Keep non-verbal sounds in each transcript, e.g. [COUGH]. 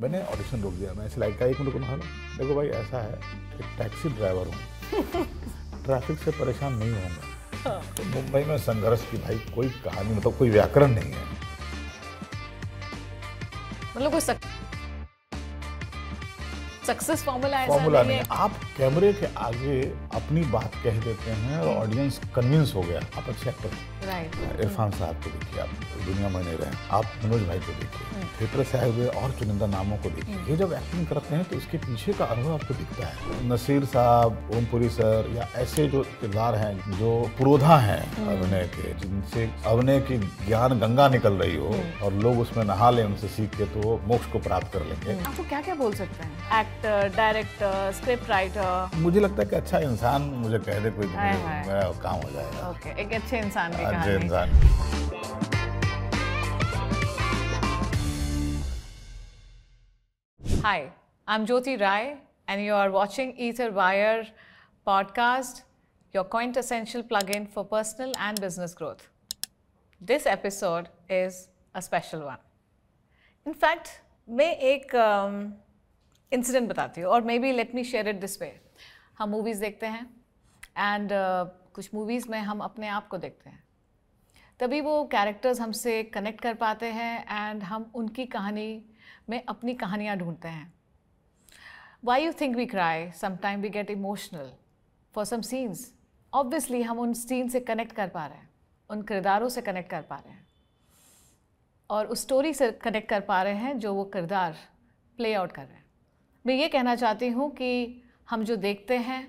मैंने ऑडिशन रोक दिया मैं इस का एक मिनट को देखो भाई ऐसा है कि टैक्सी ड्राइवर हूँ ट्रैफिक से परेशान नहीं होंगे हाँ। तो मुंबई में संघर्ष की भाई कोई कहानी मतलब कोई व्याकरण नहीं है मतलब कोई सक... सक्सेस फॉर्मूला फॉर्मूला नहीं है आप कैमरे के आगे अपनी बात कह देते हैं और ऑडियंस कन्विंस हो गया आप अच्छे एक्टर हैं इरफान साहब को देखिए आप दुनिया में नहीं रहे आप मनोज भाई को देखिए थिएटर से आए हुए और चुनिंदा नामों को देखिए hmm. ये जब एक्टिंग करते हैं तो इसके पीछे का अनुभव आपको दिखता है नसीर साहब ओमपुरी सर या ऐसे जो किरदार हैं जो पुरोधा हैं hmm. अभिनय के जिनसे अभिनय की ज्ञान गंगा निकल रही हो hmm. और लोग उसमें नहा ले उनसे सीख के तो मोक्ष को प्राप्त कर लेंगे आपको क्या क्या बोल सकते हैं एक्टर डायरेक्टर स्क्रिप्ट राइटर मुझे लगता है की अच्छा इंसान मुझे कह दे कोई काम हो जाएगा एक अच्छे इंसान proud of me. Hi, I'm Jyoti Rai, and you are watching Etherwire podcast, your quintessential plugin for personal and business growth. This episode is a special one. In fact, मैं एक इंसिडेंट um, बताती हूँ और may be let me share it this way हम movies देखते हैं and uh, कुछ movies में हम अपने आप को देखते हैं तभी वो कैरेक्टर्स हमसे कनेक्ट कर पाते हैं एंड हम उनकी कहानी में अपनी कहानियाँ ढूंढते हैं why you think we cry sometime we get emotional for some scenes obviously हम उन सीन से कनेक्ट कर पा रहे हैं उन किरदारों से कनेक्ट कर पा रहे हैं और उस स्टोरी से कनेक्ट कर पा रहे हैं जो वो किरदार प्ले आउट कर रहे हैं मैं ये कहना चाहती हूँ कि हम जो देखते हैं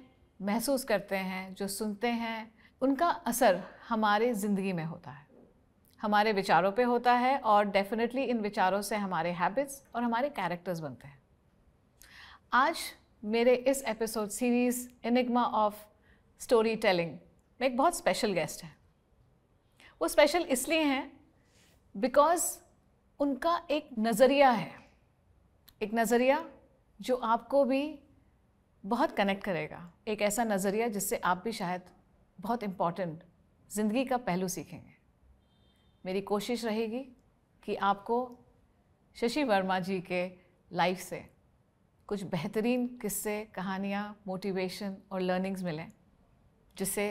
महसूस करते हैं जो सुनते हैं उनका असर हमारे ज़िंदगी में होता है हमारे विचारों पे होता है और डेफिनेटली इन विचारों से हमारे हैबिट्स और हमारे कैरेक्टर्स बनते हैं आज मेरे इस episode series enigma of story storytelling में एक बहुत स्पेशल गेस्ट है वो स्पेशल इसलिए हैं बिकॉज़ उनका एक नज़रिया है एक नज़रिया जो आपको भी बहुत कनेक्ट करेगा एक ऐसा नज़रिया जिससे आप भी शायद बहुत इम्पॉर्टेंट ज़िंदगी का पहलू सीखेंगे मेरी कोशिश रहेगी कि आपको शशि वर्मा जी के लाइफ से कुछ बेहतरीन किस्से कहानियाँ मोटिवेशन और लर्निंग्स मिलें जिससे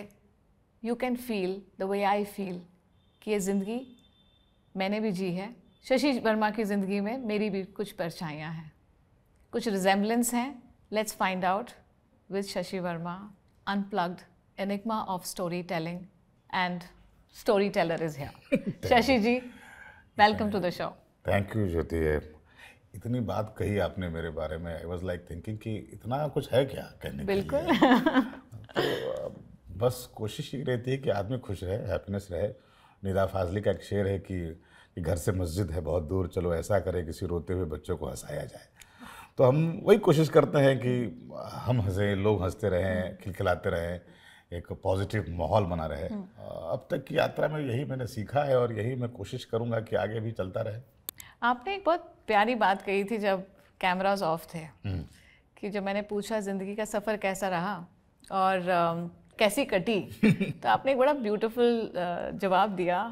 you can feel the way I feel कि ये ज़िंदगी मैंने भी जी है शशि वर्मा की ज़िंदगी में मेरी भी कुछ परछाइयाँ हैं कुछ रिजेम्बलेंस हैं let's find out with Shashi Verma unplugged enigma of storytelling and storyteller is here. [LAUGHS] Shashi ji, welcome to the show. Thank you, Jyoti. इतनी बात कही आपने मेरे बारे में आई वॉज लाइक थिंकिंग कि इतना कुछ है क्या कहने बिल्कुल के लिए। तो बस कोशिश ये रहती है कि आदमी खुश रहे हैप्पीनेस रहे निदा फाजली का एक शेर है कि, कि घर से मस्जिद है बहुत दूर चलो ऐसा करें किसी रोते हुए बच्चों को हंसाया जाए तो हम वही कोशिश करते हैं कि हम हंसें लोग हंसते रहें खिलखिलाते रहें एक पॉजिटिव माहौल बना रहे हम्म। अब तक की यात्रा में यही मैंने सीखा है और यही मैं कोशिश करूँगा कि आगे भी चलता रहे आपने एक बहुत प्यारी बात कही थी जब कैमराज ऑफ थे हम्म। कि जब मैंने पूछा ज़िंदगी का सफ़र कैसा रहा और आ, कैसी कटी [LAUGHS] तो आपने एक बड़ा ब्यूटीफुल जवाब दिया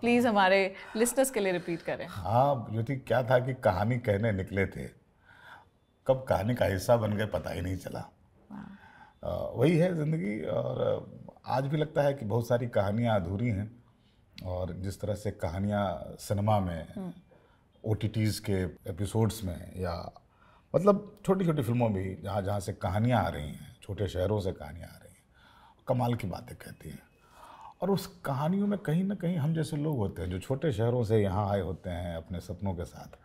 प्लीज़ हमारे लिसनर्स के लिए रिपीट करें हाँ ज्योति क्या था कि कहानी कहने निकले थे कब कहानी का हिस्सा बन गए पता ही नहीं चला वही है ज़िंदगी और आज भी लगता है कि बहुत सारी कहानियाँ अधूरी हैं और जिस तरह से कहानियाँ सिनेमा में हम्म। ओ के एपिसोड्स में या मतलब छोटी छोटी फिल्मों भी जहाँ जहाँ से कहानियाँ आ रही हैं छोटे शहरों से कहानियाँ आ रही हैं कमाल की बातें कहती हैं और उस कहानियों में कहीं ना कहीं हम जैसे लोग होते हैं जो छोटे शहरों से यहाँ आए होते हैं अपने सपनों के साथ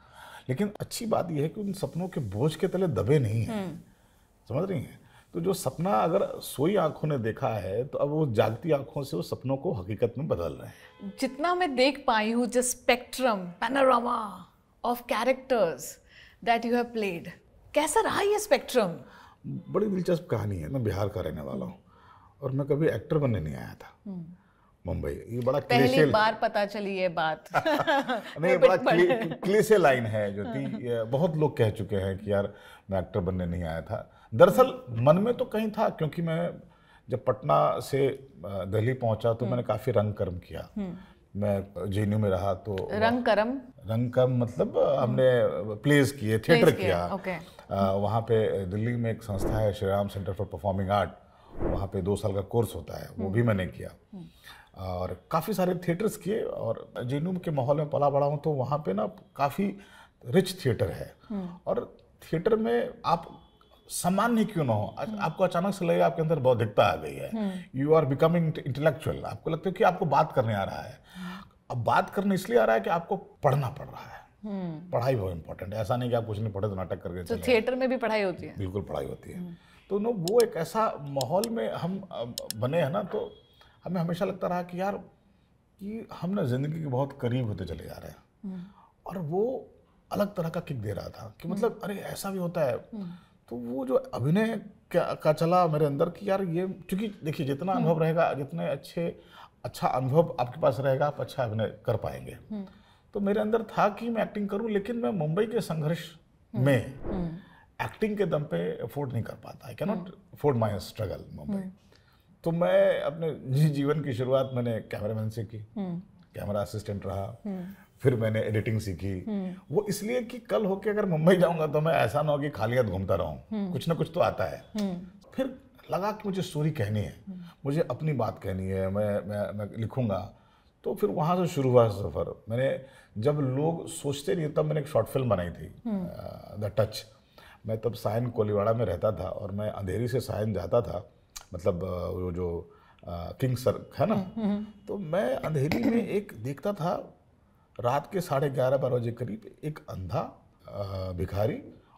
लेकिन अच्छी बात यह है कि उन सपनों के बोझ के तले दबे नहीं हैं हम्म। समझ रही हैं तो जो सपना अगर सोई आंखों ने देखा है तो अब वो जागती आंखों से उस सपनों को हकीकत में बदल रहे हैं जितना मैं देख पाई हूँ जो spectrum panorama of characters that you have played कैसा रहा ये स्पेक्ट्रम बड़ी दिलचस्प कहानी है मैं बिहार का रहने वाला हूँ और मैं कभी एक्टर बनने नहीं आया था हम्म। मुंबई ये बड़ा पहली बार पता चली ये बात [LAUGHS] नहीं बड़ा क्ली, क्लीसे लाइन है जो थी बहुत लोग कह चुके हैं कि यार मैं एक्टर बनने नहीं आया था दरअसल मन में तो कहीं था क्योंकि मैं जब पटना से दिल्ली पहुंचा तो हम्म। मैंने काफ़ी रंग कर्म किया हम्म। मैं जे में रहा तो रंग कर्म रंग कर्म मतलब हम्म। हमने प्लेज किए थिएटर किया वहाँ पे दिल्ली में एक संस्था है Shri Ram centre for performing art वहाँ पे दो साल का कोर्स होता है वो भी मैंने किया और काफ़ी सारे थिएटर्स किए और जे के माहौल में पला बड़ा हूँ तो वहाँ पे ना काफ़ी रिच थिएटर है और थिएटर में आप सामान्य क्यों ना हो हम्म। आपको अचानक से लगेगा आपके अंदर बौद्धिकता आ गई है यू आर बिकमिंग इंटेलेक्चुअल आपको लगता है कि आपको बात करने आ रहा है हाँ। अब बात करने इसलिए आ रहा है कि आपको पढ़ना पड़ रहा है हम्म। पढ़ाई बहुत इंपॉर्टेंट है ऐसा नहीं कि आप कुछ नहीं पढ़े तो नाटक करके तो थिएटर में भी पढ़ाई होती है बिल्कुल पढ़ाई होती है हम्म। तो नो वो एक ऐसा माहौल में हम बने हैं ना तो हमें हमेशा लगता रहा कि यार कि हम ना ज़िंदगी के बहुत करीब होते चले जा रहे हैं और वो अलग तरह का किक दे रहा था कि मतलब अरे ऐसा भी होता है तो वो जो अभिनय का चला मेरे अंदर कि यार ये क्योंकि देखिए जितना हम्म। अनुभव रहेगा जितने अच्छे अच्छा अनुभव आपके पास रहेगा आप अच्छा अभिनय कर पाएंगे हम्म। तो मेरे अंदर था कि मैं एक्टिंग करूं लेकिन मैं मुंबई के संघर्ष हम्म। में एक्टिंग के दम पे अफोर्ड नहीं कर पाता I cannot afford my struggle Mumbai तो मैं अपने जीवन की शुरुआत मैंने कैमरामैन से की कैमरा असिस्टेंट रहा फिर मैंने एडिटिंग सीखी हम्म। वो इसलिए कि कल होके अगर मुंबई जाऊंगा तो मैं ऐसा ना हो कि खालियत घूमता रहूं हम्म। कुछ ना कुछ तो आता है हम्म। फिर लगा कि मुझे स्टोरी कहनी है मुझे अपनी बात कहनी है मैं मैं, मैं लिखूंगा तो फिर वहाँ से शुरू हुआ सफ़र मैंने जब लोग सोचते नहीं तब मैंने एक शॉर्ट फिल्म बनाई थी द टच मैं तब सायन कोलीवाड़ा में रहता था और मैं अंधेरी से सायन जाता था मतलब वो जो किंग सर है ना तो मैं अंधेरी में एक देखता था रात के साढ़े ग्यारह बारह बजे करीब एक अंधा भिखारी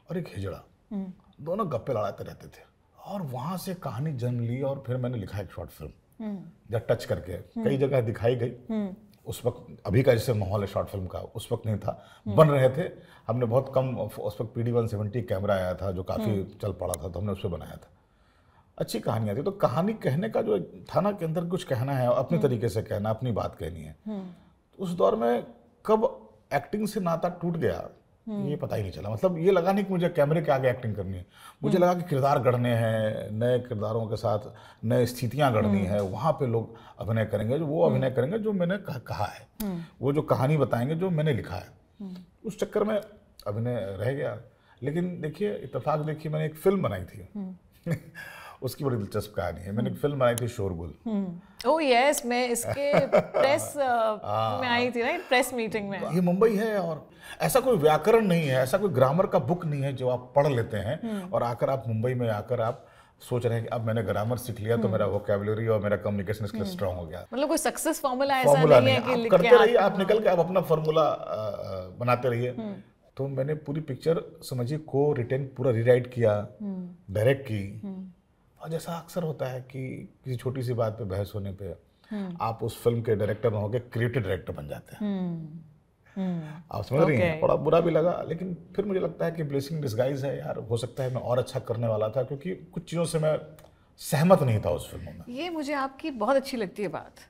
और एक हिजड़ा हम्म। दोनों गप्पे लड़ाते रहते थे और वहाँ से कहानी जन्म ली और फिर मैंने लिखा एक शॉर्ट फिल्म जब हम्म। टच करके हम्म। कई जगह दिखाई गई उस वक्त अभी का जैसे माहौल है शॉर्ट फिल्म का उस वक्त नहीं था बन रहे थे हमने बहुत कम उस वक्त P D one seventy camera आया था जो काफ़ी चल पड़ा था तो हमने उस पर बनाया था अच्छी कहानियां थी तो कहानी कहने का जो थाना के अंदर कुछ कहना है अपने तरीके से कहना अपनी बात कहनी है उस दौर में कब एक्टिंग से नाता टूट गया ये पता ही नहीं चला मतलब ये लगा नहीं कि मुझे कैमरे के आगे एक्टिंग करनी है मुझे लगा कि किरदार गढ़ने हैं नए किरदारों के साथ नए स्थितियां गढ़नी हम्म। है वहाँ पे लोग अभिनय करेंगे जो वो अभिनय हम्म। करेंगे जो मैंने कहा है हम्म। वो जो कहानी बताएंगे जो मैंने लिखा है उस चक्कर में अभिनय रह गया लेकिन देखिए इतफाक देखिए मैंने एक फिल्म बनाई थी [LAUGHS] उसकी बड़ी दिलचस्प कहानी है मैंने एक हम्म। फिल्म बनाई थी शोरगुल ओह हम्म। यस oh, मैं इसके प्रेस [LAUGHS] हाँ। uh, में आई थी ना प्रेस मीटिंग में ये मुंबई है और ऐसा कोई व्याकरण नहीं है ऐसा कोई ग्रामर का बुक नहीं है जो आप पढ़ लेते हैं हम्म। और आकर आप मुंबई में आकर आप सोच रहे हैं कि अब मैंने ग्रामर सीख लिया तो मेरा वोकेबुलरी और मेरा कम्युनिकेशन स्किल स्ट्रांग हो गया मतलब कोई सक्सेस फॉर्मूला ऐसा नहीं, नहीं है कि लिख करते रहिए आप निकल के आप अपना फॉर्मूला uh, uh, बनाते रहिए तो मैंने पूरी पिक्चर समझिए को रिटेन पूरा रीराइट किया डायरेक्ट की जैसा अक्सर होता है कि किसी छोटी सी बात पे बहस होने पे हम्म। आप उस फिल्म के डायरेक्टर में होकर क्रिएटिव डायरेक्टर बन जाते हैं हम्म, हम्म। आप समझ रही हैं थोड़ा बुरा भी लगा लेकिन फिर मुझे लगता है कि ब्लेसिंग डिस्गाइज है यार हो सकता है मैं और अच्छा करने वाला था क्योंकि कुछ चीज़ों से मैं सहमत नहीं था उस फिल्म में ये मुझे आपकी बहुत अच्छी लगती है बात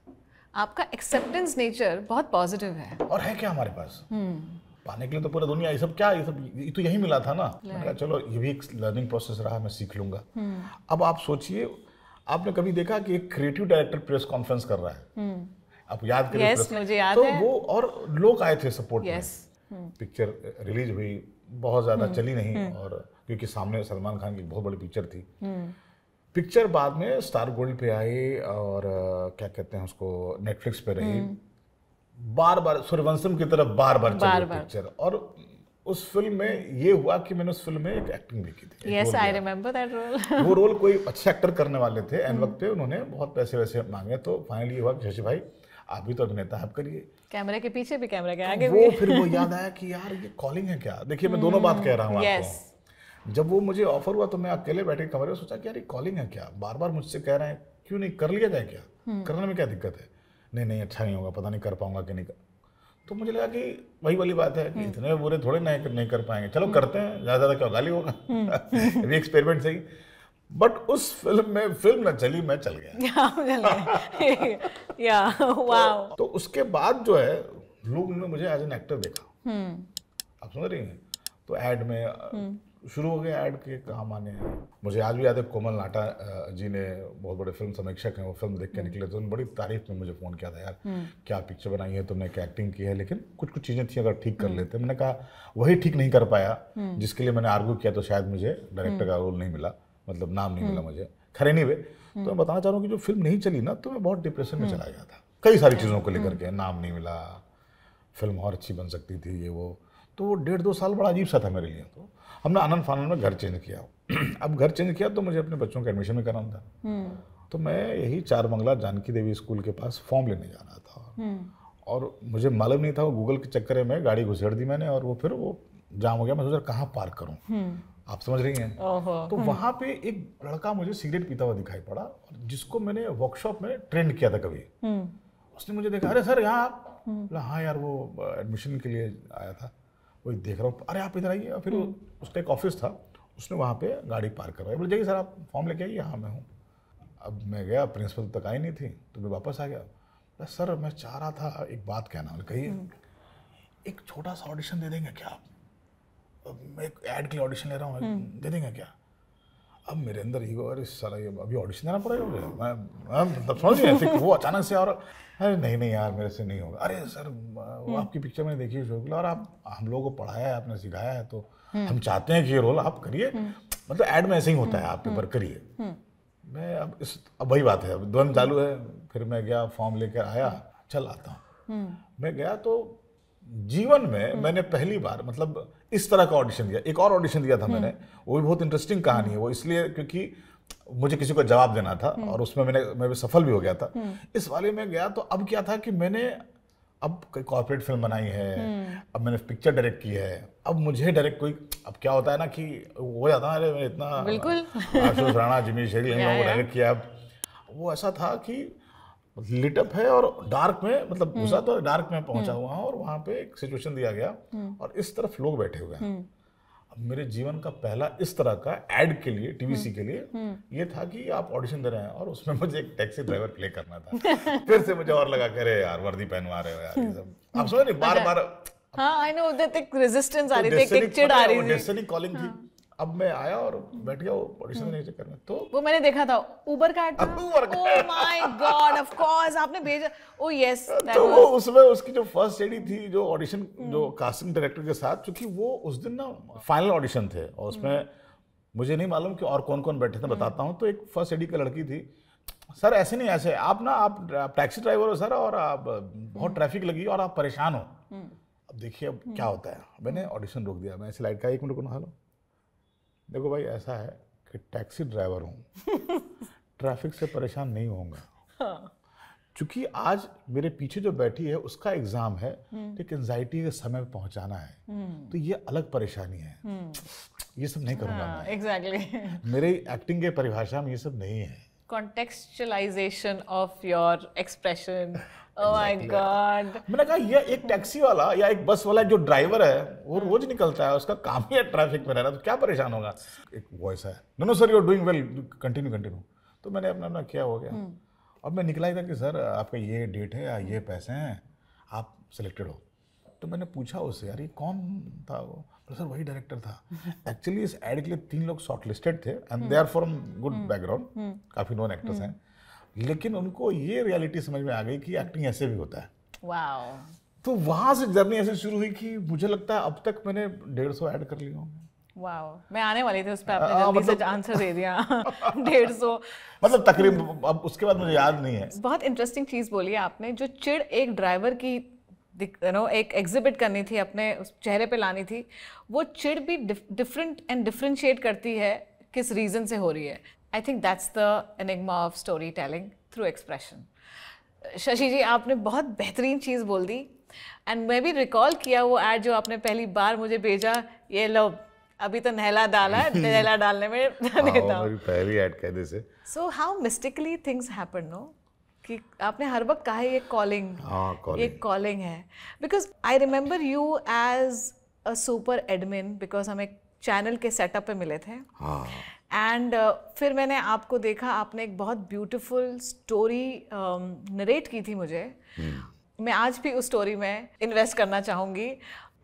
आपका एक्सेप्टेंस नेचर बहुत पॉजिटिव है और है क्या हमारे पास पाने के लिए तो पूरा दुनिया ये सब क्या ये सब ये तो यही मिला था ना मैंने कहा चलो ये भी एक लर्निंग प्रोसेस रहा मैं सीख लूंगा हम्म। अब आप सोचिए आपने कभी देखा कि एक क्रिएटिव डायरेक्टर प्रेस कॉन्फ्रेंस कर रहा है हम्म। आप याद करिए yes, मुझे याद तो है। वो और लोग आए थे सपोर्ट yes. में पिक्चर रिलीज हुई बहुत ज़्यादा हम्म, चली नहीं और क्योंकि सामने सलमान खान की बहुत बड़ी पिक्चर थी पिक्चर बाद में स्टार गोल्ड पे आई और क्या कहते हैं उसको नेटफ्लिक्स पे रही बार बार सूर्यवंशम की तरफ बार बार, चल रही पिक्चर और उस फिल्म में ये हुआ कि मैंने उस फिल्म में एक एक्टिंग भी की थी yes, I remember that role. [LAUGHS] वो रोल कोई अच्छे एक्टर करने वाले थे एन hmm. वक्त पे उन्होंने बहुत पैसे वैसे मांगे तो फाइनली ये हुआ कि भाई आप भी तो अभिनेता आप करिए कैमरे के पीछे भी कैमरे के तो आगे वो फिर वो [LAUGHS] याद आया कि यार ये कॉलिंग है क्या देखिए मैं दोनों बात कह रहा हूँ yes. जब वो मुझे ऑफर हुआ तो मैं अकेले बैठे कमरे में सोचा कि यार ये कॉलिंग है क्या बार बार मुझसे कह रहे हैं क्यों नहीं कर लिया जाए क्या hmm. करने में क्या दिक्कत है नहीं नहीं अच्छा नहीं होगा पता नहीं कर पाऊंगा कि नहीं कर तो मुझे लगा कि वही वाली बात है कि हम्म। इतने बुरे थोड़े नहीं कर, नहीं कर पाएंगे चलो करते हैं ज़्यादा ज़्यादा क्या गाली होगा अभी एक्सपेरिमेंट सही बट उस फिल्म में फिल्म ना चली मैं चल गया [LAUGHS] [LAUGHS] या वाओ तो, तो उसके बाद जो है लोग ने मुझे एज एन एक्टर देखा हम्म। आप समझ रही हैं तो एड में हम्म। शुरू हो गए ऐड के काम आने मुझे आज भी याद है कोमल नाटा जी ने बहुत बड़े फिल्म समीक्षक हैं वो फिल्म देख के हम्म। निकले तो उन्होंने बड़ी तारीफ में मुझे फ़ोन किया था यार हम्म। क्या पिक्चर बनाई है तुमने क्या एक्टिंग की है लेकिन कुछ कुछ चीज़ें थी अगर ठीक कर हम्म। लेते मैंने कहा वही ठीक नहीं कर पाया जिसके लिए मैंने आर्ग्यू किया तो शायद मुझे डायरेक्टर का रोल नहीं मिला मतलब नाम नहीं मिला मुझे खरे नहीं वे तो मैं बताना चाह रहा हूँ कि जो फिल्म नहीं चली ना तो मैं बहुत डिप्रेशन में चला गया था कई सारी अच्छा, चीज़ों को लेकर के नाम नहीं मिला फिल्म और अच्छी बन सकती थी ये वो तो वो डेढ़ दो साल बड़ा अजीब सा था मेरे लिए तो हमने आनंद फानंद में घर चेंज किया [CLEARS THROAT] अब घर चेंज किया तो मुझे अपने बच्चों के एडमिशन में कराना था हम्म। तो मैं यही चार मंगला जानकी देवी स्कूल के पास फॉर्म लेने जाना था हम्म। और मुझे मालूम नहीं था वो गूगल के चक्कर में गाड़ी घुसेड़ दी मैंने और वो फिर वो जाम हो गया मैं सोचा कहाँ पार्क करूँ हम्म। आप समझ रही हैं तो वहाँ पे एक लड़का मुझे सिगरेट पीता हुआ दिखाई पड़ा और जिसको मैंने वर्कशॉप में ट्रेंड किया था कभी उसने मुझे देखा अरे सर यहाँ हाँ यार वो एडमिशन के लिए आया था वही देख रहा हूँ अरे आप इधर आइए फिर हम्म। उसका एक ऑफिस था उसने वहाँ पे गाड़ी पार्क करवाई बोले जाइए सर आप फॉर्म लेके आइए हाँ मैं हूँ अब मैं गया प्रिंसिपल तक आई नहीं थी तो मैं वापस आ गया बस सर मैं चाह रहा था एक बात कहना बोले कहिए हम्म। एक छोटा सा ऑडिशन दे देंगे क्या आप मैं एक ऐड के लिए ऑडिशन ले रहा हूँ हम्म। दे देंगे क्या अब मेरे अंदर ही अरे सर ये अभी ऑडिशन देना पड़ेगा मुझे मैं मतलब ऐसे वो अचानक से और अरे नहीं नहीं यार मेरे से नहीं होगा अरे सर वो हम्म। आपकी पिक्चर मैंने देखी है शोकिला और आप हम लोगों को पढ़ाया है आपने सिखाया है तो हम्म। हम चाहते हैं कि ये रोल आप करिए हम्म। मतलब एड में ऐसे ही होता है आपके ऊपर करिए मैं अब इस अब वही बात है अब द्वंद चालू है फिर मैं गया फॉर्म लेकर आया चल आता हूँ मैं गया तो जीवन में मैंने पहली बार मतलब इस तरह का ऑडिशन दिया एक और ऑडिशन दिया था हम्म। मैंने वो भी बहुत इंटरेस्टिंग कहानी है वो इसलिए क्योंकि मुझे किसी को जवाब देना था हम्म। और उसमें मैंने मैं भी सफल भी हो गया था हम्म। इस वाले में गया तो अब क्या था कि मैंने अब कोई कॉर्पोरेट फिल्म बनाई है अब मैंने पिक्चर डायरेक्ट की है अब मुझे डायरेक्ट कोई अब क्या होता है ना कि हो जाता है अरे मैंने इतना आशुष राणा जिमी शेरी इन लोगों को डायरेक्ट [LAUGHS] किया अब वो ऐसा था कि लिटअप है और डार्क में मतलब हम्म। घुसा तो डार्क में पहुंचा हम्म। हुआ और वहां पे एक सिचुएशन दिया गया हम्म। और इस तरफ लोग बैठे हुए हैं अब मेरे जीवन का पहला इस तरह का एड के लिए टीवीसी के लिए ये था कि आप ऑडिशन दे रहे हैं और उसमें मुझे एक टैक्सी ड्राइवर प्ले करना था फिर से मुझे और लगा करे यार वर्दी पहनवा रहे हो यार ये सब आप [LAUGHS] समझ रहे बार अच्छा। बार हाँ आई नो दैट एक रेजिस्टेंस आ तो रही थी एक चिड़ आ रही थी डेस्टिनी कॉलिंग थी हाँ। अब मैं आया और बैठ गया ऑडिशन नहीं करना तो वो मैंने देखा था उबर का माय गॉड ऑफ कोर्स आपने भेजा ओ oh यस तो वो उसमें उसकी जो फर्स्ट एडी थी जो ऑडिशन हम्म। जो कास्टिंग डायरेक्टर के साथ क्योंकि वो उस दिन ना फाइनल ऑडिशन थे और उसमें हम्म। मुझे नहीं मालूम कि और कौन कौन बैठे थे हम्म। बताता हूँ तो एक फर्स्ट एडी की लड़की थी सर ऐसे नहीं ऐसे आप ना आप, टैक्सी ड्राइवर हो सर और आप बहुत ट्रैफिक लगी और आप परेशान हो अब देखिए अब क्या होता है मैंने ऑडिशन रोक दिया मैं स्लाइड का एक मिनट को हेलो देखो भाई ऐसा है कि टैक्सी ड्राइवर हूँ [LAUGHS] ट्रैफिक से परेशान नहीं होऊंगा हाँ। चूंकि आज मेरे पीछे जो बैठी है उसका एग्जाम है एक हम्म। एनजाइटी के समय पर पहुंचाना है हम्म। तो ये अलग परेशानी है हम्म। ये सब नहीं करूंगा हाँ, मैं एग्जैक्टली exactly. मेरे एक्टिंग के परिभाषा में ये सब नहीं है contextualization of your expression. [LAUGHS] Oh my God. मैंने कहा ये एक टैक्सी वाला या एक बस वाला जो ड्राइवर है वो रोज निकलता है उसका काम ही है ट्रैफिक में रहना तो क्या परेशान होगा एक वॉइस है no no sir you doing well continue continue तो मैंने अपना अपना किया हो गया हम्म। अब मैं निकला था कि सर आपका ये डेट है या ये पैसे हैं आप सिलेक्टेड हो तो मैंने पूछा उससे यार ये कौन था वो तो सर वही डायरेक्टर था एक्चुअली इस एड के लिए तीन लोग शॉर्ट लिस्टेड थे and they are from good background काफ़ी नॉन एक्टर्स हैं हम्म। लेकिन उनको ये रियलिटी समझ में आ गई कि एक्टिंग ऐसे भी होता है wow. तो वहां से जर्नी ऐसे शुरू हुई कि मुझे लगता है अब तक मैंने डेढ़ सौ ऐड कर लिया होंगे Wow. मैं आने वाली थी उस पर आपने जल्दी मतलब, से [LAUGHS] आंसर दे दिया डेढ़ सौ मतलब तकरीबन अब उसके बाद मुझे याद नहीं है बहुत इंटरेस्टिंग चीज़ बोली आपने जो चिड़ एक ड्राइवर की यू नो एक एग्जिबिट करनी थी अपने उस चेहरे पे लानी थी वो चिड़ भी डिफरेंट एंड डिफ्रेंशिएट करती है किस रीज़न से हो रही है I think that's the enigma of story storytelling through expression Shashi ji आपने बहुत बेहतरीन चीज़ बोल दी एंड मैं भी रिकॉल किया वो एड जो आपने पहली बार मुझे भेजा ये लो अभी तो नहला डाला नहला डालने में देता [LAUGHS] हाँ, [LAUGHS] हूँ पहली कह दे से so how mystically things happen no कि आपने हर वक्त कहा है ये कॉलिंग हाँ, ये कॉलिंग है because I remember you as a super admin because हम एक चैनल के सेटअप पे मिले थे एंड हाँ। uh, फिर मैंने आपको देखा आपने एक बहुत ब्यूटीफुल स्टोरी नरेट की थी मुझे hmm. मैं आज भी उस स्टोरी में इन्वेस्ट करना चाहूँगी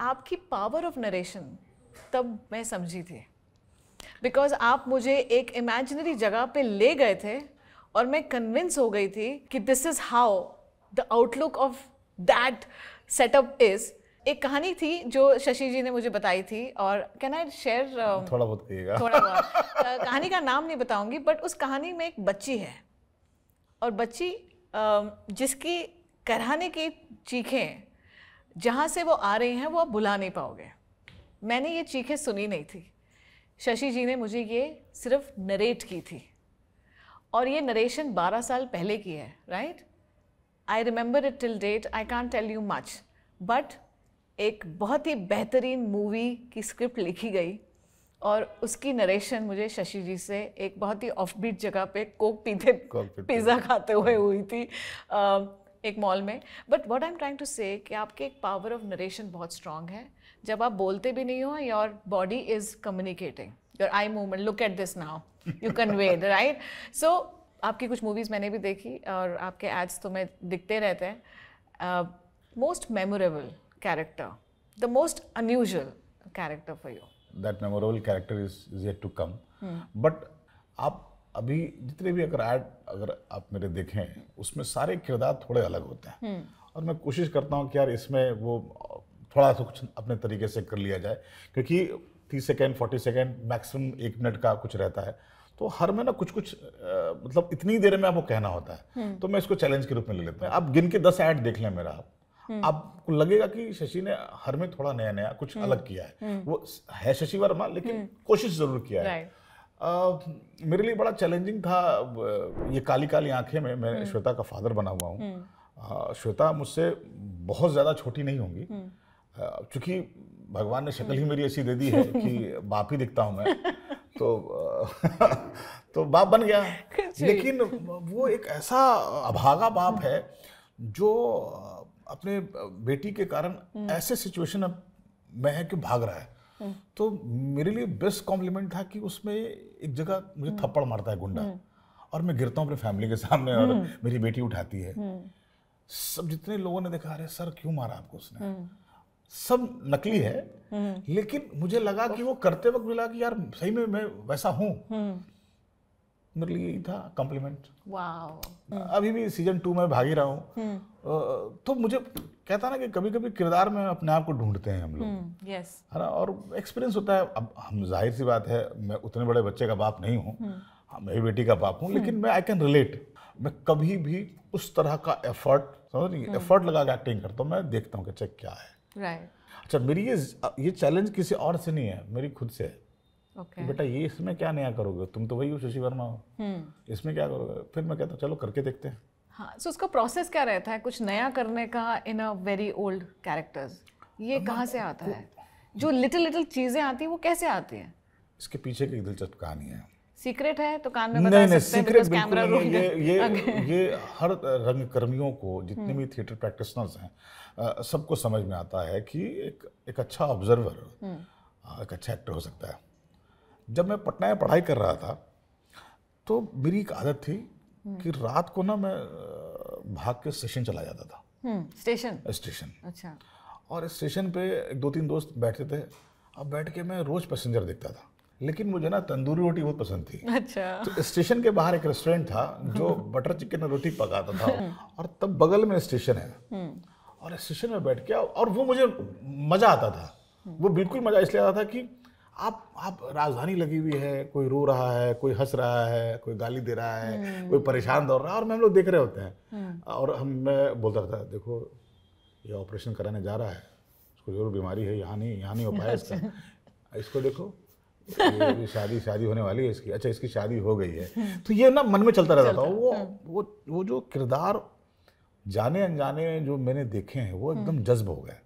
आपकी पावर ऑफ नरेशन तब मैं समझी थी बिकॉज आप मुझे एक इमेजिनरी जगह पे ले गए थे और मैं कन्विंस हो गई थी कि this is how the outlook of that setup is एक कहानी थी जो शशि जी ने मुझे बताई थी और कैन आई शेयर थोड़ा बहुत थोड़ा बहुत uh, कहानी का नाम नहीं बताऊंगी बट उस कहानी में एक बच्ची है और बच्ची um, जिसकी कराने की चीखें जहाँ से वो आ रही हैं वो आप बुला नहीं पाओगे मैंने ये चीखें सुनी नहीं थी शशि जी ने मुझे ये सिर्फ नरेट की थी और ये नरेशन 12 साल पहले की है right I remember it till date I can't tell you much but एक बहुत ही बेहतरीन मूवी की स्क्रिप्ट लिखी गई और उसकी नरेशन मुझे शशि जी से एक बहुत ही ऑफ बीट जगह पे कोक पीते [LAUGHS] पिज़्ज़ा खाते हुए हाँ। हुई थी um, एक मॉल में but what I am trying to say कि आपके एक पावर ऑफ नरेशन बहुत स्ट्रांग है जब आप बोलते भी नहीं हो your body is communicating your eye movement look at this now you conveyed right so आपकी कुछ मूवीज़ मैंने भी देखी और आपके एड्स तो मैं दिखते रहते हैं most memorable character the most unusual character for you that memorable character is is yet to come but आप अभी जितने भी अगर एड अगर आप मेरे देखें उसमें सारे किरदार थोड़े अलग होते हैं hmm. और मैं कोशिश करता हूँ कि यार इसमें वो थोड़ा सा कुछ अपने तरीके से कर लिया जाए क्योंकि 30 सेकेंड 40 सेकेंड मैक्सिमम एक मिनट का कुछ रहता है तो हर में ना कुछ कुछ आ, मतलब इतनी देर में आपको कहना होता है हम्म। तो मैं इसको चैलेंज के रूप में ले लेता हूँ आप गिन के दस ऐड देख लें मेरा आप हम्म। आपको लगेगा कि शशि ने हर में थोड़ा नया नया कुछ हम्म। अलग किया है वो है शशि वर्मा लेकिन कोशिश जरूर किया है Uh, मेरे लिए बड़ा चैलेंजिंग था ये काली काली आंखें में मैं श्वेता का फादर बना हुआ हूँ श्वेता मुझसे बहुत ज़्यादा छोटी नहीं होंगी uh, चूँकि भगवान ने शक्ल हम्म। ही मेरी ऐसी दे दी है कि [LAUGHS] बाप ही दिखता हूँ मैं तो तो बाप बन गया लेकिन वो एक ऐसा अभागा बाप है जो अपने बेटी के कारण हम्म। ऐसे सिचुएशन में है कि भाग रहा है हम्म। तो मेरे लिए बेस्ट कॉम्प्लीमेंट था कि उसमें एक जगह मुझे थप्पड़ मारता है गुंडा और मैं गिरता हूँ अपने फैमिली के सामने और मेरी बेटी उठाती है सब जितने लोगों ने देखा अरे सर क्यों मारा आपको उसने सब नकली है लेकिन मुझे लगा कि वो करते वक्त मिला कि यार सही में मैं वैसा हूँ मेरे लिए था कॉम्प्लीमेंट अभी भी सीजन टू में भागी रहा हूँ तो मुझे कहता ना कि कभी कभी किरदार में अपने आप को ढूंढते हैं हम लोग यस hmm, है ना और एक्सपीरियंस होता है अब हम जाहिर सी बात है मैं उतने बड़े बच्चे का बाप नहीं हूँ hmm। हाँ, मेरी बेटी का बाप हूँ hmm। लेकिन मैं आई कैन रिलेट मैं कभी भी उस तरह का एफर्ट समझ रही एफर्ट लगा के एक्टिंग करता हूँ मैं देखता हूँ कि चेक क्या है right. अच्छा मेरी ये ये चैलेंज किसी और से नहीं है मेरी खुद से है okay. बेटा ये इसमें क्या नया करोगे तुम तो वही हो शशि वर्मा हो hmm. इसमें क्या करोगे फिर मैं कहता चलो करके देखते हैं हाँ सो so उसका प्रोसेस क्या रहता है कुछ नया करने का in a very old characters ये कहाँ से आता है जो लिटिल लिटिल चीज़ें आती हैं वो कैसे आती हैं इसके पीछे की एक दिलचस्प कहानी है सीक्रेट है तो कान में बता नहीं, सकते नहीं, सीक्रेट कैमरा नहीं, ये ये okay. ये हर कर्मियों को जितने हम्म। भी थिएटर प्रैक्टिशनर्स हैं सबको समझ में आता है कि एक एक अच्छा ऑब्जर्वर हम्म। एक अच्छा एक्टर हो सकता है जब मैं पटना में पढ़ाई कर रहा था तो मेरी एक आदत थी हम्म। कि रात को ना मैं भाग के स्टेशन चला जाता था स्टेशन स्टेशन अच्छा और स्टेशन पे एक दो तीन दोस्त बैठते थे अब बैठ के मैं रोज़ पैसेंजर देखता था लेकिन मुझे ना तंदूरी रोटी बहुत पसंद थी अच्छा तो स्टेशन के बाहर एक रेस्टोरेंट था जो [LAUGHS] बटर चिकन रोटी पकाता था हम्म। और तब बगल में स्टेशन है हम्म। और स्टेशन में बैठ के और वो मुझे मज़ा आता था हम्म। वो बिल्कुल मज़ा इसलिए आता था कि आप आप राजधानी लगी हुई है कोई रो रहा है कोई हंस रहा है कोई गाली दे रहा है कोई परेशान दौड़ रहा है और मैं हम लोग देख रहे होते हैं और हम मैं बोलता था देखो ये ऑपरेशन कराने जा रहा है उसको जरूर बीमारी है यहाँ नहीं यहाँ नहीं हो पाया इसका [LAUGHS] इसको देखो तो ये शादी शादी होने वाली है इसकी अच्छा इसकी शादी हो गई है हम्म। तो ये ना मन में चलता रहता था वो हम्म। वो वो जो किरदार जाने अनजाने जो मैंने देखे हैं वो एकदम हम्म। जज्ब हो गए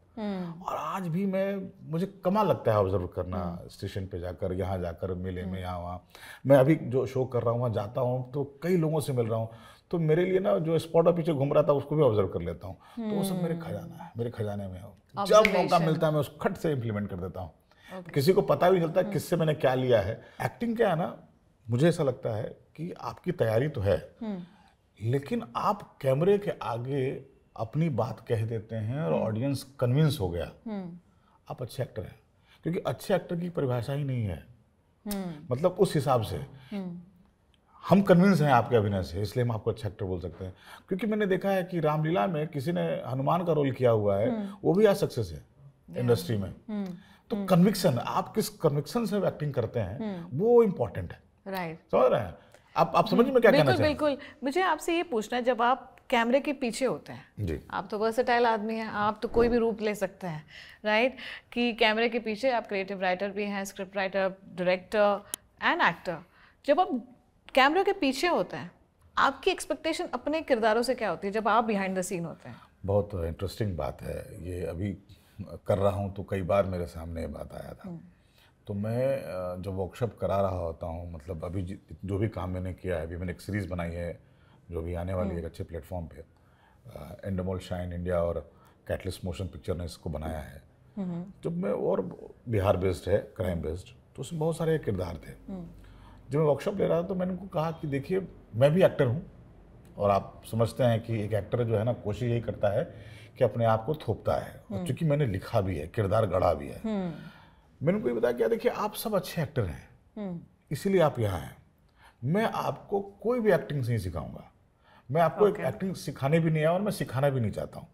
और आज भी मैं मुझे कमाल लगता है ऑब्जर्व करना स्टेशन पे जाकर यहाँ जाकर मेले में यहाँ वहाँ मैं अभी जो शो कर रहा हूँ वहाँ जाता हूँ तो कई लोगों से मिल रहा हूँ तो मेरे लिए ना जो स्पॉट पीछे घूम रहा था उसको भी ऑब्जर्व कर लेता हूँ तो वो सब मेरे खजाना है मेरे खजाने में हो जब मौका मिलता है मैं उस खट से इम्प्लीमेंट कर देता हूँ किसी को पता भी चलता है hmm. किससे मैंने क्या लिया है एक्टिंग क्या है ना मुझे ऐसा लगता है कि आपकी तैयारी तो है hmm. लेकिन आप कैमरे के आगे अपनी बात कह देते हैं और ऑडियंस hmm. कन्विंस हो गया आप अच्छे एक्टर हैं क्योंकि अच्छे एक्टर की परिभाषा ही नहीं है मतलब उस हिसाब से हम कन्विंस हैं आपके अभिनय से इसलिए हम आपको अच्छा एक्टर बोल सकते हैं क्योंकि मैंने देखा है कि रामलीला में किसी ने हनुमान का रोल किया हुआ है वो भी आज सक्सेस है इंडस्ट्री में तो कन्विक्शन हम्म। आप किस कन्विक्शन से एक्टिंग करते हैं हम्म। वो इम्पोर्टेंट है राइट समझ रहे हैं आप आप समझ हम्म। में क्या बिल्कुल कहना बिल्कुल मुझे आपसे ये पूछना है जब आप कैमरे के पीछे होते हैं जी आप तो वर्सेटाइल आदमी हैं आप तो कोई भी रूप ले सकते हैं राइट कि कैमरे के पीछे आप क्रिएटिव राइटर भी हैं script writer director and actor जब आप कैमरे के पीछे होते हैं आपकी एक्सपेक्टेशन अपने किरदारों से क्या होती है जब आप बिहाइंड द सीन होते हैं बहुत इंटरेस्टिंग बात है ये अभी कर रहा हूँ तो कई बार मेरे सामने ये बात आया था हम्म। तो मैं जब वर्कशॉप करा रहा होता हूँ मतलब अभी जो भी काम मैंने किया है अभी मैंने एक सीरीज़ बनाई है जो भी आने वाली है एक हम्म। अच्छे प्लेटफॉर्म पे एंडमोल शाइन इंडिया और कैटलिस्ट मोशन पिक्चर ने इसको बनाया है हम्म। जब मैं और बिहार बेस्ड है क्राइम बेस्ड तो उसमें बहुत सारे किरदार थे जब मैं वर्कशॉप ले रहा था तो मैंने उनको कहा कि देखिए मैं भी एक्टर हूँ और आप समझते हैं कि एक एक्टर जो है ना कोशिश यही करता है कि अपने आप को थोपता है क्योंकि हम्म। मैंने लिखा भी है किरदार गढ़ा भी है हम्म। मैंने उनको ये बताया क्या देखिए आप सब अच्छे एक्टर हैं हम्म। इसीलिए आप यहाँ हैं मैं आपको कोई भी एक्टिंग नहीं सिखाऊंगा मैं आपको okay. एक एक्टिंग सिखाने भी नहीं आया और मैं सिखाना भी नहीं चाहता हूँ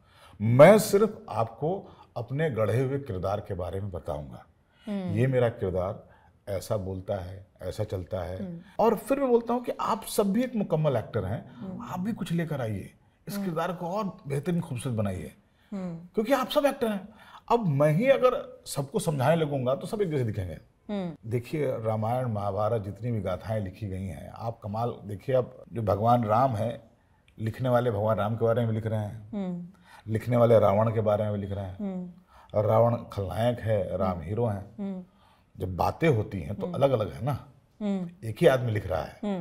मैं सिर्फ आपको अपने गढ़े हुए किरदार के बारे में बताऊंगा ये मेरा किरदार ऐसा बोलता है ऐसा चलता है और फिर मैं बोलता हूँ कि आप सब भी एक मुकम्मल एक्टर हैं आप भी कुछ लेकर आइए इस किरदार हम्म। को और बेहतरीन खूबसूरत बनाइए हम्म। क्योंकि आप सब एक्टर हैं अब मैं ही अगर सबको समझाने लगूंगा तो सब एक जैसे दिखेंगे हम्म। देखिए रामायण महाभारत जितनी भी गाथाएं लिखी गई हैं आप कमाल देखिए आप जो भगवान राम है लिखने वाले भगवान राम के बारे में लिख रहे हैं लिखने वाले रावण के बारे में लिख रहे हैं और रावण खलनायक है राम हीरो हैं जब बातें होती हैं तो अलग अलग है ना एक ही आदमी लिख रहा है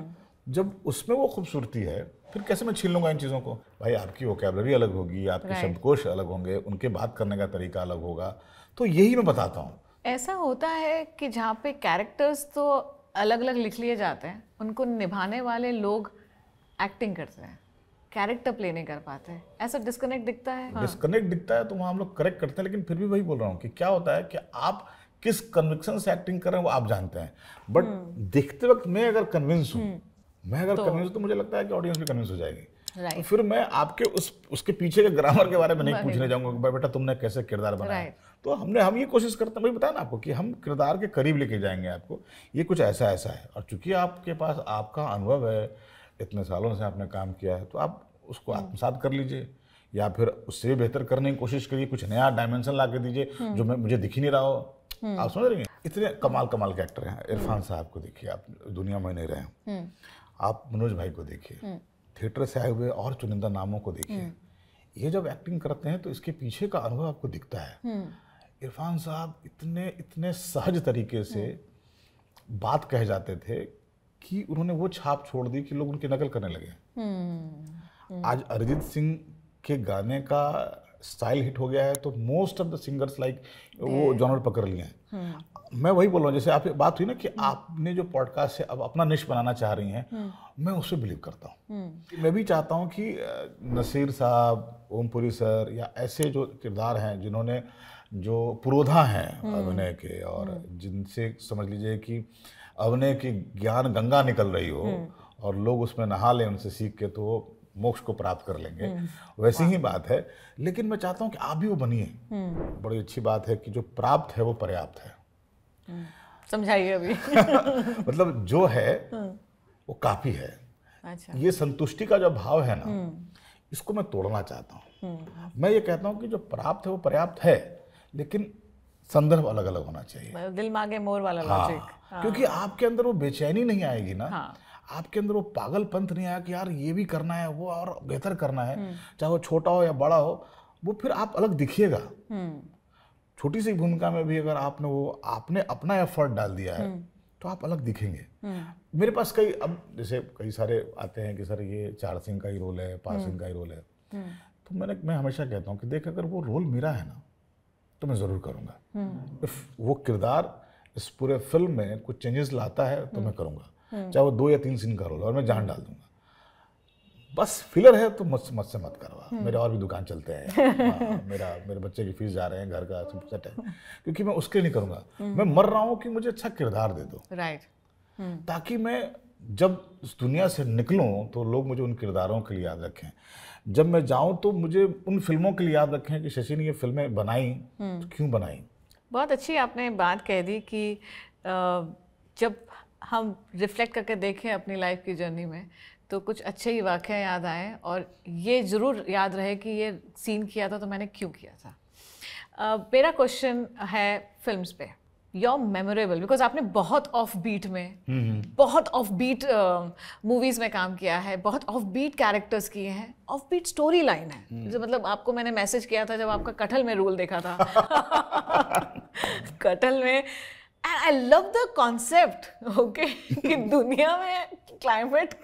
जब उसमें वो खूबसूरती है फिर कैसे मैं छीन लूंगा इन चीज़ों को भाई आपकी वोकेबलरी अलग होगी आपके right. शब्दकोश अलग होंगे उनके बात करने का तरीका अलग होगा तो यही मैं बताता हूँ ऐसा होता है कि जहाँ पे कैरेक्टर्स तो अलग अलग लिख लिए जाते हैं उनको निभाने वाले लोग एक्टिंग करते हैं कैरेक्टर प्ले नहीं कर पाते ऐसा डिस्कनेक्ट दिखता है डिस्कनेक्ट हाँ। दिखता है तो वहाँ हम लोग करेक्ट करते हैं लेकिन फिर भी वही बोल रहा हूँ कि क्या होता है कि आप किस कन्विक्सन से एक्टिंग कर रहे हैं वो आप जानते हैं बट हम्म। देखते वक्त मैं अगर कन्विंस हूँ हम्म। मैं अगर तो, कन्विंस तो मुझे लगता है कि ऑडियंस भी कन्विंस हो जाएगी तो फिर मैं आपके उस उसके पीछे के ग्रामर के बारे में नहीं पूछने जाऊंगा कि भाई बेटा तुमने कैसे किरदार बनाया तो हमने हम ये कोशिश करते हैं भाई बताया ना आपको कि हम किरदार के करीब लेके जाएंगे आपको ये कुछ ऐसा ऐसा है और चूंकि आपके पास आपका अनुभव है इतने सालों से आपने काम किया है तो आप उसको hmm. आत्मसात कर लीजिए या फिर उससे भी बेहतर करने की कोशिश करिए कुछ नया डायमेंशन ला दीजिए hmm. जो मैं मुझे दिख ही नहीं रहा हो hmm. आप समझ रही हैं इतने कमाल कमाल के एक्टर हैं इरफान साहब को देखिए आप दुनिया में नहीं रहे आप मनोज भाई को देखिए हम्म। थिएटर से आए हुए और चुनिंदा नामों को देखिए हम्म। ये जब एक्टिंग करते हैं तो इसके पीछे का अनुभव आपको दिखता है हम्म। इरफान साहब इतने इतने सहज तरीके से बात कह जाते थे कि उन्होंने वो छाप छोड़ दी कि लोग उनकी नकल करने लगे आज अरिजीत सिंह के गाने का स्टाइल हिट हो गया है तो most of the singers like वो जॉनर पकड़ लिए हैं मैं वही बोल रहा हूँ जैसे आप बात हुई ना कि हम्म। आपने जो पॉडकास्ट से अब अपना निश बनाना चाह रही हैं हम्म। मैं उसे बिलीव करता हूँ हम्म। मैं भी चाहता हूँ कि नसीर साहब ओमपुरी सर या ऐसे जो किरदार हैं जिन्होंने जो पुरोधा हैं अभिनय के और जिनसे समझ लीजिए कि अभिनय की ज्ञान गंगा निकल रही हो और लोग उसमें नहा लें उनसे सीख के तो मोक्ष को प्राप्त कर लेंगे वैसी ही बात है लेकिन मैं चाहता हूँ कि आप भी वो बनिए बड़ी अच्छी बात है कि जो प्राप्त है वो पर्याप्त है समझाइए अभी [LAUGHS] मतलब जो है हाँ। वो काफी है अच्छा ये संतुष्टि का जो भाव है ना हम्म। इसको मैं तोड़ना चाहता हूँ हम्म, हाँ। मैं ये कहता हूँ कि जो प्राप्त है वो पर्याप्त है लेकिन संदर्भ अलग अलग होना चाहिए मतलब दिल मांगे मोर वाला हाँ, लॉजिक हाँ। क्योंकि आपके अंदर वो बेचैनी नहीं आएगी ना हाँ। आपके अंदर वो पागल पंथ नहीं आया कि यार ये भी करना है वो और बेहतर करना है हम्म। चाहे वो छोटा हो या बड़ा हो वो फिर आप अलग दिखिएगा छोटी सी भूमिका में भी अगर आपने वो आपने अपना एफर्ट डाल दिया है हम्म। तो आप अलग दिखेंगे हम्म। मेरे पास कई अब जैसे कई सारे आते हैं कि सर ये चार सिंह का ही रोल है पाँच सिंह का ही रोल है हम्म। तो मैंने मैं हमेशा कहता हूँ कि देख अगर वो रोल मेरा है ना तो मैं ज़रूर करूँगा वो किरदार इस पूरे फिल्म में कुछ चेंजेस लाता है तो मैं करूँगा चाहे वो दो या तीन सीन का रोल और मैं जान डाल दूंगा बस फिलर है तो मुझसे मुझसे मत करवा हम्म। मेरे और भी दुकान चलते हैं आ, हाँ, [LAUGHS] मेरा मेरे बच्चे की फीस जा रहे हैं घर का सब सेट है क्योंकि मैं उसके नहीं करूँगा हम्म। मैं मर रहा हूँ कि मुझे अच्छा किरदार दे दो राइट हम्म। ताकि मैं जब इस दुनिया से निकलूँ तो लोग मुझे उन किरदारों के लिए याद रखें जब मैं जाऊँ तो मुझे उन फिल्मों के लिए याद रखें कि शशि ने ये फिल्में बनाई तो क्यों बनाई बहुत अच्छी आपने बात कह दी कि जब हम रिफ्लेक्ट करके देखें अपनी लाइफ की जर्नी में तो कुछ अच्छे ही वाक़ याद आए और ये ज़रूर याद रहे कि ये सीन किया था तो मैंने क्यों किया था uh, मेरा क्वेश्चन है फिल्म पे योर मेमोरेबल बिकॉज आपने बहुत ऑफ बीट में mm-hmm. बहुत ऑफ बीट मूवीज़ में काम किया है बहुत ऑफ बीट कैरेक्टर्स किए हैं ऑफ बीट स्टोरी लाइन है mm-hmm. हम्म। जो मतलब आपको मैंने मैसेज किया था जब आपका कटहल में रोल देखा था [LAUGHS] कटहल में and I love the concept okay कि दुनिया में क्लाइमेट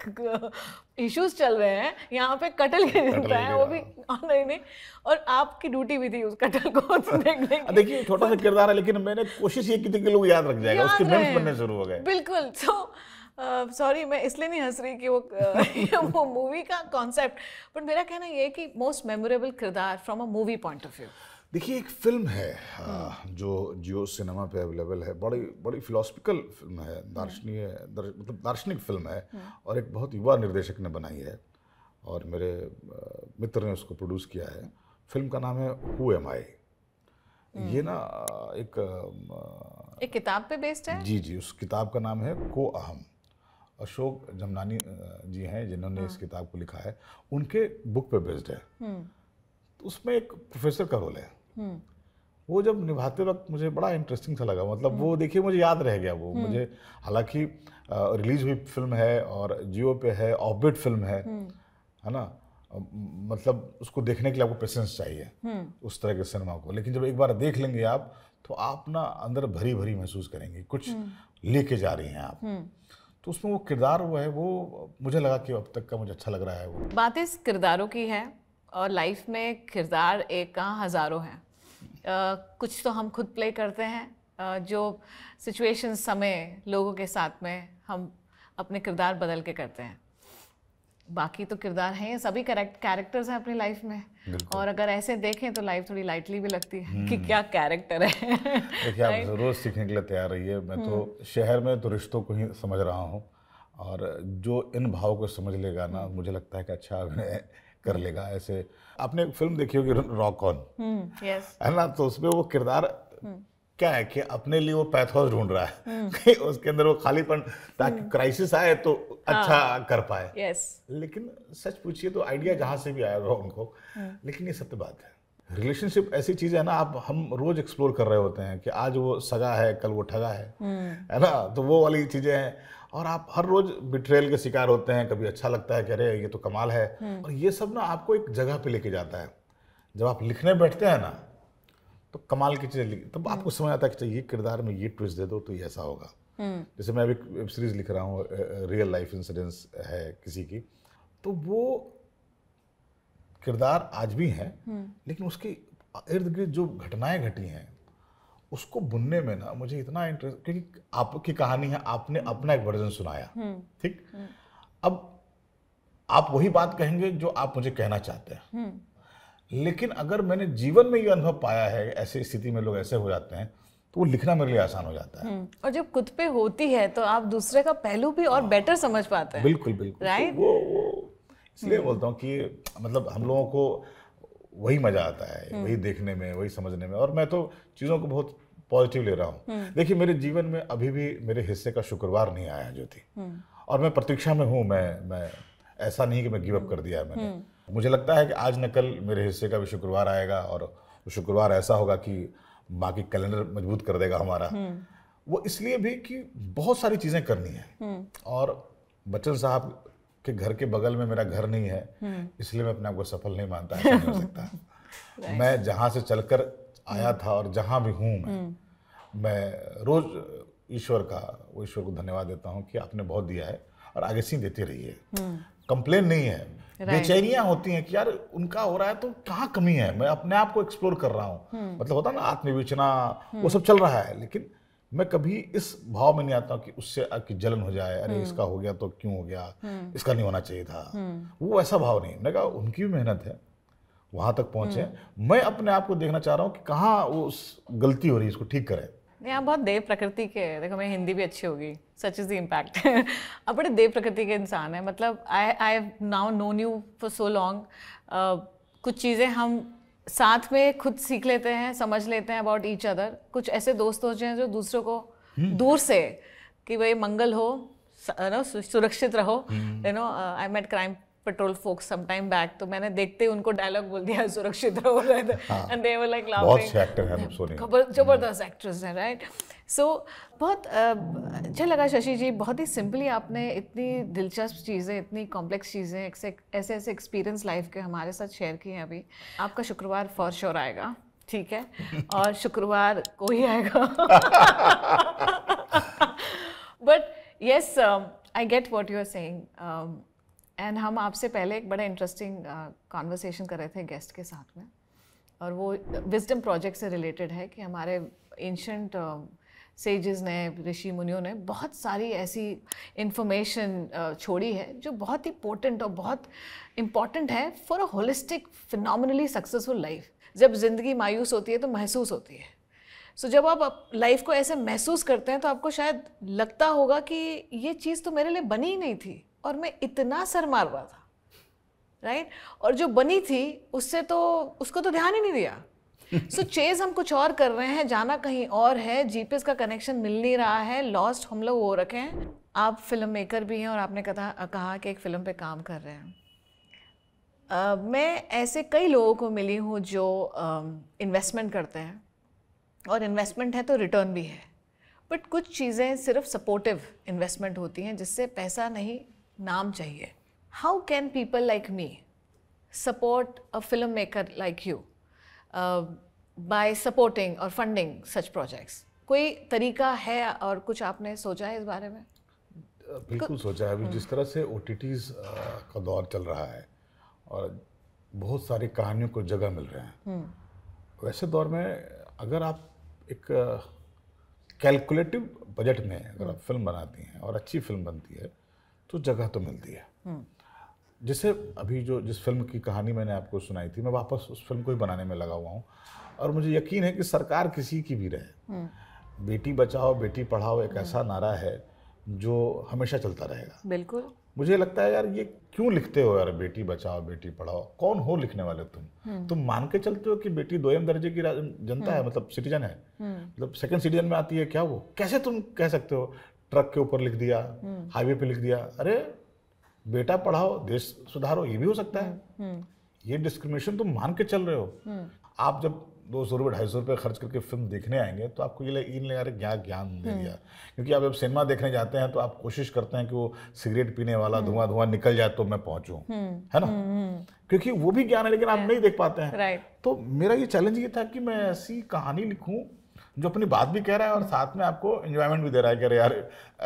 इश्यूज uh, चल रहे हैं यहाँ पे कटल गिरता है वो भी [LAUGHS] नहीं नहीं और आपकी ड्यूटी भी थी उस कटल को [LAUGHS] देखने हाँ, देखिए छोटा सा किरदार है लेकिन मैंने कोशिश ये की थी कि लोग याद रख जाएगा उसके मीम्स बनने शुरू हो गए बिल्कुल सो तो, सॉरी मैं इसलिए नहीं हंस रही कि वो [LAUGHS] वो मूवी का कॉन्सेप्ट बट मेरा कहना ये है कि मोस्ट मेमोरेबल किरदार from a movie point of view देखिए एक फिल्म है हाँ, हाँ। जो जियो सिनेमा पे अवेलेबल है बड़ी बड़ी फिलोसफिकल फिल्म है हाँ। दार्शनीय दर, मतलब दार्शनिक फिल्म है और एक बहुत युवा निर्देशक ने बनाई है और मेरे मित्र ने उसको प्रोड्यूस किया है फिल्म का नाम है हु एम आई ये ना एक एक किताब पे बेस्ड है जी जी उस किताब का नाम है को अहम अशोक जमनानी जी हैं जिन्होंने इस किताब को लिखा है उनके बुक पे बेस्ड है हम्म। तो उसमें एक प्रोफेसर का रोल है वो जब निभाते वक्त मुझे बड़ा इंटरेस्टिंग सा लगा मतलब हम्म। वो देखिए मुझे याद रह गया वो हम्म। मुझे हालांकि रिलीज हुई फिल्म है और जियो पे है ऑबिट फिल्म है हम्म। है ना मतलब उसको देखने के लिए आपको पेशेंस चाहिए उस तरह के सिनेमा को लेकिन जब एक बार देख लेंगे आप तो आप ना अंदर भरी भरी महसूस करेंगे कुछ लेके जा रही हैं आप तो उसमें वो किरदार वो है वो मुझे लगा कि अब तक का मुझे अच्छा लग रहा है वो बात इस किरदारों की है और लाइफ में किरदार एक कहाँ हज़ारों हैं कुछ तो हम खुद प्ले करते हैं जो सिचुएशन समय लोगों के साथ में हम अपने किरदार बदल के करते हैं बाकी तो किरदार हैं सभी कैरेक्टर्स हैं अपनी लाइफ में और अगर ऐसे देखें तो लाइफ थोड़ी लाइटली भी लगती है कि हम्म। क्या कैरेक्टर है देखिए आप ज़रूर सीखने के लिए तैयार रहिए मैं तो हम्म। शहर में तो रिश्तों को ही समझ रहा हूँ और जो इन भाव को समझ लेगा ना मुझे लगता है कि अच्छा अभिनय कर लेगा ऐसे आपने फिल्म देखी होगी रॉक ऑन हम्म, है ना तो उसमें वो किरदार हम्म। क्या है कि अपने लिए वो पैथोस ढूंढ रहा है हम्म। [LAUGHS] उसके अंदर वो खालीपन ताकि क्राइसिस आए तो अच्छा हाँ। कर पाए यस लेकिन सच पूछिए तो आइडिया जहां से भी आया होगा उनको लेकिन ये सत्य बात है रिलेशनशिप ऐसी चीज है ना आप हम रोज एक्सप्लोर कर रहे होते हैं कि आज वो सगा है कल वो ठगा है है ना तो वो वाली चीजें हैं और आप हर रोज बिट्रेल के शिकार होते हैं कभी अच्छा लगता है कि अरे ये तो कमाल है हम्म। और ये सब ना आपको एक जगह पे लेके जाता है जब आप लिखने बैठते हैं ना तो कमाल की चीज़ें लिख तब आपको हम्म। समझ आता है कि ये किरदार में ये ट्विस्ट दे दो तो ये ऐसा होगा हम्म। जैसे मैं अभी वेब सीरीज लिख रहा हूँ रियल लाइफ इंसिडेंस है किसी की तो वो किरदार आज भी हैं लेकिन उसके इर्द गिर्द जो घटनाएं घटी हैं उसको बुनने में ना मुझे इतना इंटरेस्ट क्योंकि आपकी कहानी है आपने अपना एक वर्जन सुनाया हम्म, ठीक हम्म। अब आप वही बात कहेंगे जो आप मुझे कहना चाहते हैं हम्म। लेकिन अगर मैंने जीवन में ये अनुभव पाया है ऐसी स्थिति में लोग ऐसे हो जाते हैं तो वो लिखना मेरे लिए आसान हो जाता है और जब खुद पे होती है तो आप दूसरे का पहलू भी और बेटर हाँ। समझ पाते हैं बिल्कुल बिल्कुल राइट तो वो, वो इसलिए बोलता हूँ कि मतलब हम लोगों को वही मज़ा आता है हम्म। वही देखने में वही समझने में और मैं तो चीज़ों को बहुत पॉजिटिव ले रहा हूँ हम्म। देखिए मेरे जीवन में अभी भी मेरे हिस्से का शुक्रवार नहीं आया जो थी हम्म। और मैं प्रतीक्षा में हूँ मैं मैं ऐसा नहीं कि मैं गिवअप कर दिया मैंने मुझे लगता है कि आज न कल मेरे हिस्से का भी शुक्रवार आएगा और शुक्रवार ऐसा होगा कि बाकी कैलेंडर मजबूत कर देगा हमारा वो इसलिए भी कि बहुत सारी चीज़ें करनी है और बच्चन साहब कि घर के बगल में मेरा घर नहीं है हम्म। इसलिए मैं अपने आप को सफल नहीं मानता नहीं हो सकता [LAUGHS] मैं जहाँ से चलकर आया था और जहाँ भी हूँ मैं हम्म। मैं रोज़ ईश्वर का वो ईश्वर को धन्यवाद देता हूँ कि आपने बहुत दिया है और आगे सी देते रहिए हम्म। कंप्लेन नहीं है बेचैनियाँ होती हैं कि यार उनका हो रहा है तो कहाँ कमी है मैं अपने आप को एक्सप्लोर कर रहा हूँ मतलब होता ना आत्मविवेचना वो सब चल रहा है लेकिन मैं कभी इस भाव में नहीं आता कि उससे कि जलन हो जाए अरे हम्म। इसका हो गया तो क्यों हो गया हम्म। इसका नहीं होना चाहिए था हम्म। वो ऐसा भाव नहीं मैं कहा उनकी भी मेहनत है वहां तक पहुंचे मैं अपने आप को देखना चाह रहा हूँ कि कहाँ वो गलती हो रही है इसको ठीक करें नहीं आप बहुत देव प्रकृति के देखो मेरी हिंदी भी अच्छी होगी सच इज़ द इम्पैक्ट आप बड़े देव प्रकृति के इंसान हैं मतलब I I have now known you for so long कुछ चीज़ें हम साथ में खुद सीख लेते हैं समझ लेते हैं अबाउट ईच अदर कुछ ऐसे दोस्त होते हैं जो दूसरों को हम्म। दूर से कि भाई मंगल हो नो सुरक्षित रहो you know I met crime patrol folks some time back तो मैंने देखते ही उनको डायलॉग बोल दिया सुरक्षित रहो and they were like laughing बहुत एक्टर जबरदस्त एक्ट्रेस है राइट सो so, बहुत अच्छा लगा शशि जी बहुत ही सिंपली आपने इतनी दिलचस्प चीज़ें इतनी कॉम्प्लेक्स चीज़ें ऐसे ऐसे एक्सपीरियंस लाइफ के हमारे साथ शेयर किए हैं अभी आपका शुक्रवार फॉर श्योर आएगा ठीक है [LAUGHS] और शुक्रवार को ही आएगा but yes I get what you are saying and हम आपसे पहले एक बड़ा इंटरेस्टिंग कॉन्वर्सेशन कर रहे थे गेस्ट के साथ में और वो विजडम प्रोजेक्ट से रिलेटेड है कि हमारे एंशंट uh, um, सेजेस ने ऋषि मुनियों ने बहुत सारी ऐसी इन्फॉर्मेशन uh, छोड़ी है जो बहुत ही पोर्टेंट और बहुत इम्पॉर्टेंट है for a holistic phenomenally successful life जब ज़िंदगी मायूस होती है तो महसूस होती है सो so, जब आप लाइफ को ऐसे महसूस करते हैं तो आपको शायद लगता होगा कि ये चीज़ तो मेरे लिए बनी ही नहीं थी और मैं इतना सर मार रहा था राइट right? और जो बनी थी उससे तो उसको तो ध्यान ही नहीं दिया सो चेज हम कुछ और कर रहे हैं जाना कहीं और है जीपीएस का कनेक्शन मिल नहीं रहा है लॉस्ट हम लोग वो रखे हैं आप फिल्म मेकर भी हैं और आपने कहा कहा कि एक फ़िल्म पे काम कर रहे हैं Uh, मैं ऐसे कई लोगों को मिली हूँ जो इन्वेस्टमेंट uh, करते हैं और इन्वेस्टमेंट है तो रिटर्न भी है बट कुछ चीज़ें सिर्फ सपोर्टिव इन्वेस्टमेंट होती हैं जिससे पैसा नहीं नाम चाहिए how can people like me support a film maker like you by supporting और फंडिंग सच प्रोजेक्ट्स कोई तरीका है और कुछ आपने सोचा है इस बारे में बिल्कुल सोचा है अभी हम्म। जिस तरह से ओ का दौर चल रहा है और बहुत सारी कहानियों को जगह मिल रहे हैं हम्म। वैसे दौर में अगर आप एक कैलकुलेटिव बजट में अगर आप फिल्म हम्म। बनाती हैं और अच्छी फिल्म बनती है तो जगह तो मिलती है जिसे अभी जो जिस फिल्म की कहानी मैंने आपको सुनाई थी मैं वापस उस फिल्म को ही बनाने में लगा हुआ हूँ और मुझे यकीन है कि सरकार किसी की भी रहे हम्म। बेटी बचाओ बेटी पढ़ाओ एक हम्म। ऐसा नारा है जो हमेशा चलता रहेगा बिल्कुल मुझे लगता है यार ये क्यों लिखते हो यार बेटी बचाओ बेटी पढ़ाओ कौन हो लिखने वाले तुम हम्म। तुम मान के चलते हो कि बेटी दोयम दर्जे की जनता है मतलब सिटीजन है मतलब सेकंड सिटीजन में आती है क्या वो कैसे तुम कह सकते हो ट्रक के ऊपर लिख दिया हाईवे पे लिख दिया अरे बेटा पढ़ाओ देश सुधारो ये भी हो सकता है हम्म। ये डिस्क्रिमिनेशन तुम मान के चल रहे हो हम्म। आप जब दो सौ रुपये ढाई सौ रुपये खर्च करके फिल्म देखने आएंगे तो आपको ये इन ले यार क्या ज्ञान दे हम्म। दिया क्योंकि आप जब सिनेमा देखने जाते हैं तो आप कोशिश करते हैं कि वो सिगरेट पीने वाला धुआं धुआं निकल जाए तो मैं पहुंचूं है ना क्योंकि वो भी ज्ञान है लेकिन आप नहीं देख पाते हैं तो मेरा ये चैलेंज ये था कि मैं ऐसी कहानी लिखूँ जो अपनी बात भी कह रहा है और साथ में आपको इन्जॉयमेंट भी दे रहा है कि अरे यार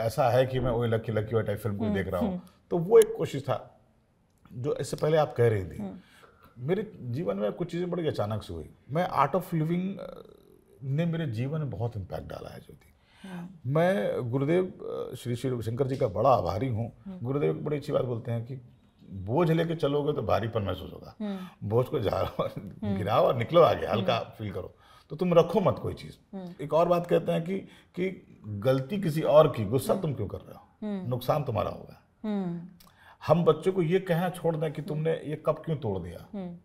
ऐसा है कि मैं वही लकी लकी वाई टाइप फिल्म को देख रहा हूँ तो वो एक कोशिश था जो इससे पहले आप कह रही थी हम्म। मेरे जीवन में कुछ चीज़ें बड़ी अचानक से हुई मैं आर्ट ऑफ लिविंग ने मेरे जीवन में बहुत इम्पैक्ट डाला है जो कि हम्म। मैं गुरुदेव श्री श्री रविशंकर जी का बड़ा आभारी हूँ हम्म। गुरुदेव बड़ी अच्छी बात बोलते हैं कि बोझ लेके चलोगे तो भारीपन महसूस होगा बोझ को झाड़ो गिराओ और निकलो आगे हल्का फील करो तो तुम रखो मत कोई चीज़ एक और बात कहते हैं कि कि गलती किसी और की गुस्सा तुम क्यों कर रहे हो नुकसान तुम्हारा होगा हम बच्चे को ये कहना छोड़ दें कि तुमने ये कब क्यों तोड़ दिया हम्म।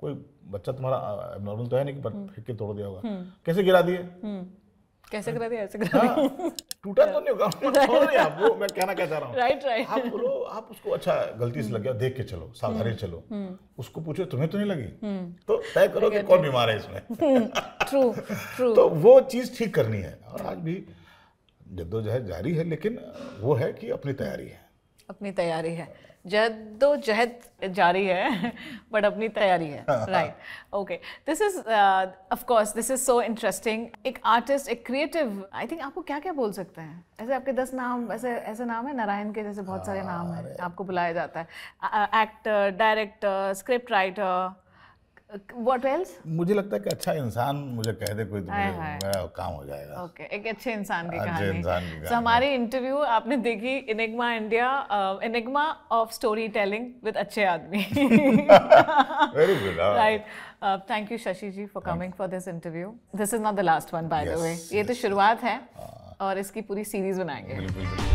कोई बच्चा तुम्हारा नॉर्मल तो है नहीं कि हम्म। फेंक के तोड़ दिया होगा हम्म। कैसे गिरा दिए कैसे गिरा दिया ऐसे गिरा हाँ। दिया टूटा तो नहीं होगा [LAUGHS] छोड़ दिया वो मैं कहना क्या चाह रहा हूँ राइट राइट आप बोलो आप उसको अच्छा गलती से लग गया देख के चलो सावधानी चलो उसको पूछो तुम्हें तो नहीं लगी तो तय करो कि कौन बीमार है इसमें ट्रू [LAUGHS] ट्रू तो वो चीज़ ठीक करनी है और आज भी जद्दोजहद जारी है लेकिन वो है कि अपनी तैयारी है अपनी तैयारी है जद्दोजहद जारी है बट [LAUGHS] अपनी तैयारी है right okay this is of course this is so interesting एक आर्टिस्ट एक क्रिएटिव आई थिंक आपको क्या क्या बोल सकते हैं ऐसे आपके दस नाम ऐसे ऐसे नाम है नारायण के जैसे बहुत सारे हाँ, नाम हैं आपको बुलाया जाता है actor director script writer what else मुझे लगता है कि अच्छा इंसान मुझे कह दे कोई तो मेरा काम हो जाएगा ओके okay, एक अच्छे इंसान की कहानी इंसान की so, हमारी इंटरव्यू आपने देखी enigma India enigma of story telling with अच्छे आदमी very good right thank you Shashi ji for coming for this interview this is not the last one by the way ये तो शुरुआत है और इसकी पूरी सीरीज बनाएंगे बिल्कुल बिल्कुल